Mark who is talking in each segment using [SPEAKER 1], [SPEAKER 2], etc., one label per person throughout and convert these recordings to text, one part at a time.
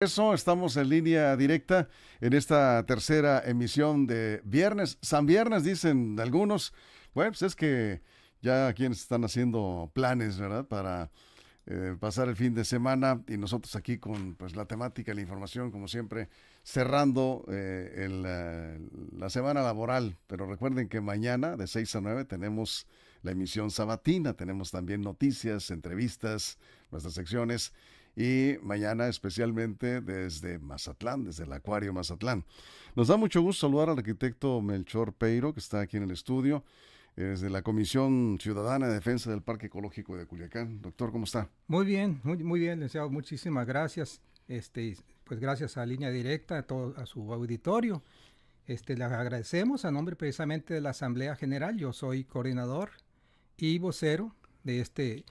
[SPEAKER 1] Eso, estamos en línea directa en esta tercera emisión de viernes. San Viernes, dicen algunos. Bueno, pues es que ya quienes están haciendo planes, ¿verdad? Para eh, pasar el fin de semana y nosotros aquí con pues, la temática, la información, como siempre, cerrando eh, el, eh, la, semana laboral. Pero recuerden que mañana de 6 a 9 tenemos la emisión sabatina, tenemos también noticias, entrevistas, nuestras secciones y mañana especialmente desde Mazatlán, desde el Acuario Mazatlán. Nos da mucho gusto saludar al arquitecto Melchor Peiro, que está aquí en el estudio, desde la Comisión Ciudadana de Defensa del Parque Ecológico de Culiacán. Doctor, ¿cómo está?
[SPEAKER 2] Muy bien, muy, muy bien, deseo Muchísimas gracias. Este, pues gracias a Línea Directa, a, todo, a su auditorio. Este, agradecemos a nombre precisamente de la Asamblea General. Yo soy coordinador y vocero de este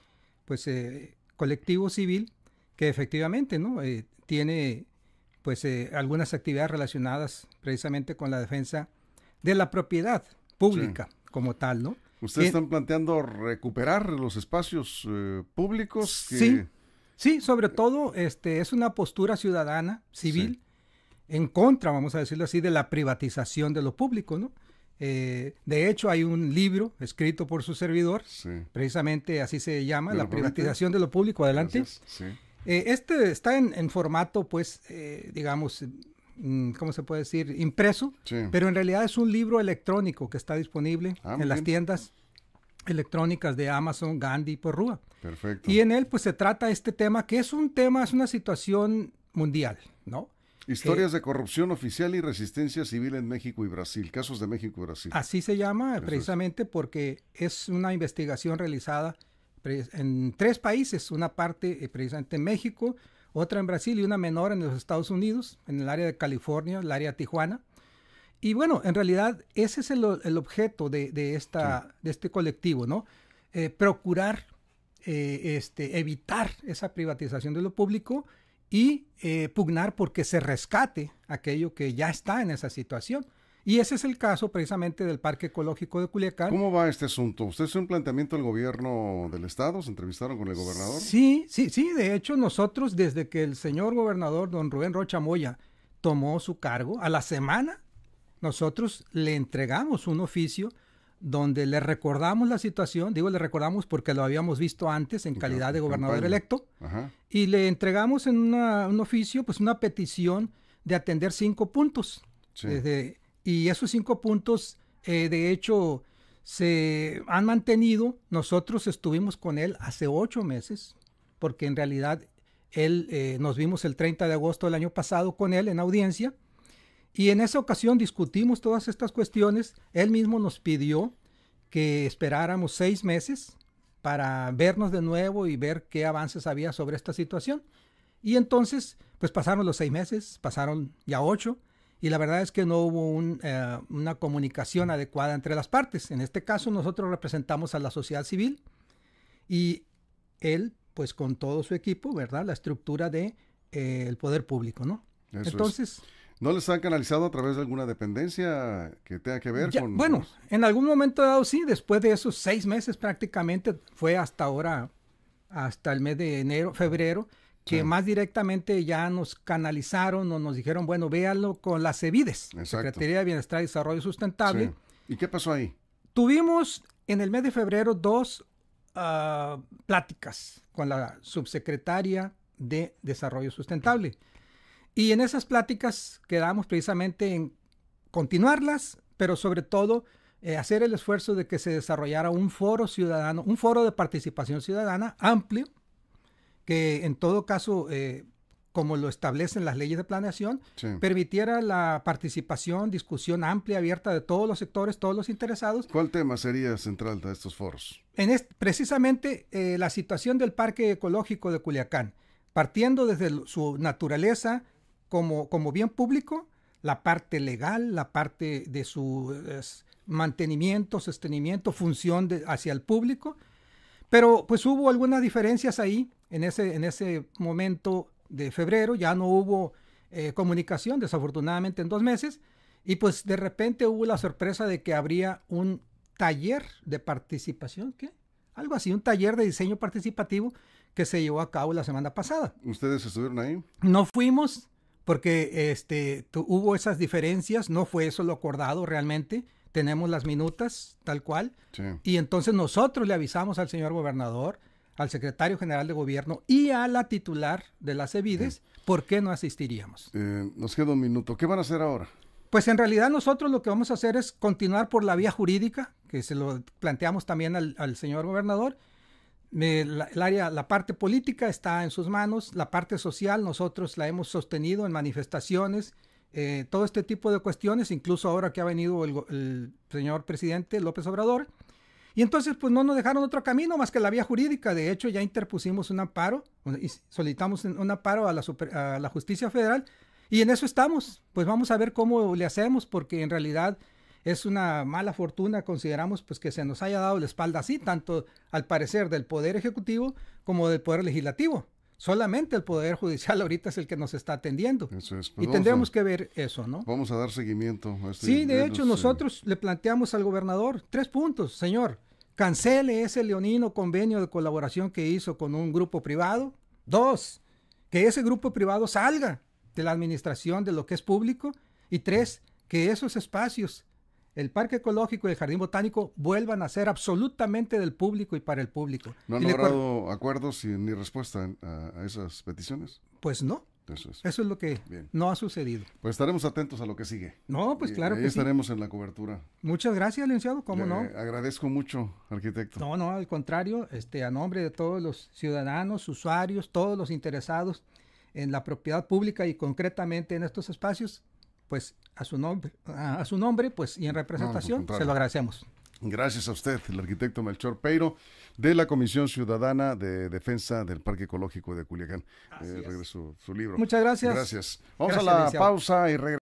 [SPEAKER 2] pues, eh, colectivo civil que efectivamente ¿no? Eh, tiene pues eh, algunas actividades relacionadas precisamente con la defensa de la propiedad pública como tal, ¿no? Ustedes están
[SPEAKER 1] planteando recuperar los espacios eh,
[SPEAKER 2] públicos. Sí, sí, sobre todo este es una postura ciudadana civil en contra, vamos a decirlo así, de la privatización de lo público, ¿no? de hecho, hay un libro escrito por su servidor, precisamente así se llama, La privatización de lo público. Adelante. Sí. Eh, este está en, formato, pues, eh, digamos, mm, ¿cómo se puede decir? Impreso, pero en realidad es un libro electrónico que está disponible ah, en las tiendas electrónicas de Amazon, Gandhi y Porrúa. Perfecto. Y en él, pues, se trata este tema, que es un tema, es una situación mundial, ¿no?
[SPEAKER 1] Historias de corrupción oficial y resistencia civil en México y Brasil, casos de México y Brasil. Así se llama,
[SPEAKER 2] precisamente porque es una investigación realizada en tres países, una parte eh, precisamente en México, otra en Brasil y una menor en los Estados Unidos, en el área de California, el área de Tijuana. Y bueno, en realidad ese es el, el objeto de, de esta, de este colectivo, ¿no? Eh, procurar eh, este, evitar esa privatización de lo público y pugnar porque se rescate aquello que ya está en esa situación. Y ese es el caso precisamente del Parque Ecológico de Culiacán. ¿Cómo
[SPEAKER 1] va este asunto? ¿Usted es un planteamiento del gobierno del estado? ¿Se entrevistaron con el gobernador?
[SPEAKER 2] Sí, sí, sí. De hecho, nosotros desde que el señor gobernador don Rubén Rocha Moya tomó su cargo, a la semana nosotros le entregamos un oficio donde le recordamos la situación, digo le recordamos porque lo habíamos visto antes en calidad de gobernador electo, y le entregamos en un oficio pues una petición de atender cinco puntos y esos cinco puntos, eh, de hecho, se han mantenido. Nosotros estuvimos con él hace ocho meses, porque en realidad él eh, nos vimos el 30 de agosto del año pasado con él en audiencia. Y en esa ocasión discutimos todas estas cuestiones. Él mismo nos pidió que esperáramos seis meses para vernos de nuevo y ver qué avances había sobre esta situación. Y entonces, pues pasaron los seis meses, pasaron ya ocho, y la verdad es que no hubo eh, una comunicación adecuada entre las partes. En este caso nosotros representamos a la sociedad civil y él pues con todo su equipo, ¿verdad? La estructura de eh, el poder público, ¿no? Eso Entonces...
[SPEAKER 1] Es. ¿No les han canalizado a través de alguna dependencia que tenga que ver con...? Bueno,
[SPEAKER 2] en algún momento dado sí, después de esos seis meses prácticamente, fue hasta ahora, hasta el mes de enero, febrero, que más directamente ya nos canalizaron o nos dijeron, bueno, véanlo con las CEBIDES, Secretaría de Bienestar y Desarrollo Sustentable. ¿Y qué pasó ahí? Tuvimos en el mes de febrero dos ah, pláticas con la subsecretaria de Desarrollo Sustentable. Y en esas pláticas quedamos precisamente en continuarlas, pero sobre todo eh, hacer el esfuerzo de que se desarrollara un foro ciudadano, un foro de participación ciudadana amplio, que en todo caso, eh, como lo establecen las leyes de planeación, permitiera la participación, discusión amplia, abierta de todos los sectores, todos los interesados.
[SPEAKER 1] ¿Cuál tema sería central de estos foros?
[SPEAKER 2] En precisamente eh, la situación del Parque Ecológico de Culiacán, partiendo desde su naturaleza como, bien público, la parte legal, la parte de su mantenimiento, sostenimiento, función hacia el público, pero pues hubo algunas diferencias ahí en ese, en ese momento de febrero, ya no hubo eh, comunicación desafortunadamente en dos meses y pues de repente hubo la sorpresa de que habría un taller de participación, ¿qué? Algo así, un taller de diseño participativo que se llevó a cabo la semana pasada.
[SPEAKER 1] ¿Ustedes estuvieron ahí?
[SPEAKER 2] No fuimos porque este, hubo esas diferencias, no fue eso lo acordado realmente tenemos las minutas, tal cual. Y entonces nosotros le avisamos al señor gobernador, al secretario general de gobierno y a la titular de las EVIDES por qué no asistiríamos. Eh, nos queda un minuto. ¿Qué van a hacer ahora? Pues en realidad nosotros lo que vamos a hacer es continuar por la vía jurídica, que se lo planteamos también al, señor gobernador. Eh, el área, la parte política está en sus manos, la parte social nosotros la hemos sostenido en manifestaciones, eh, todo este tipo de cuestiones, incluso ahora que ha venido el, señor presidente López Obrador. Y entonces, pues no nos dejaron otro camino más que la vía jurídica. De hecho, ya interpusimos un amparo, y solicitamos un amparo a la, a la justicia federal. Y en eso estamos. Pues vamos a ver cómo le hacemos, porque en realidad es una mala fortuna, consideramos, pues que se nos haya dado la espalda así, tanto al parecer del Poder Ejecutivo como del Poder Legislativo. Solamente el Poder Judicial ahorita es el que nos está atendiendo. Pues y tendremos que ver eso, ¿no?
[SPEAKER 1] Vamos a dar seguimiento. A este sí, de hecho, eh, nosotros
[SPEAKER 2] le planteamos al gobernador tres puntos, señor. Cancele ese leonino convenio de colaboración que hizo con un grupo privado. Dos, que ese grupo privado salga de la administración de lo que es público. Y tres, que esos espacios el parque ecológico y el jardín botánico vuelvan a ser absolutamente del público y para el público. ¿No han logrado
[SPEAKER 1] acuerdos ni respuesta a, esas peticiones? Pues no. Eso es,
[SPEAKER 2] Eso es lo que no ha sucedido.
[SPEAKER 1] Pues estaremos atentos a lo que sigue. No, pues claro. Ahí que estaremos en la cobertura.
[SPEAKER 2] Muchas gracias, licenciado, cómo no.
[SPEAKER 1] Agradezco mucho, arquitecto.
[SPEAKER 2] No, no, al contrario, este, a nombre de todos los ciudadanos, usuarios, todos los interesados en la propiedad pública y concretamente en estos espacios, pues a su nombre, a, su nombre, pues y en representación se lo
[SPEAKER 1] agradecemos. Gracias a usted, el arquitecto Melchor Peiro, de la Comisión Ciudadana de Defensa del Parque Ecológico de Culiacán. Eh, regreso su libro. Muchas gracias. Gracias. Vamos a la pausa y regresamos.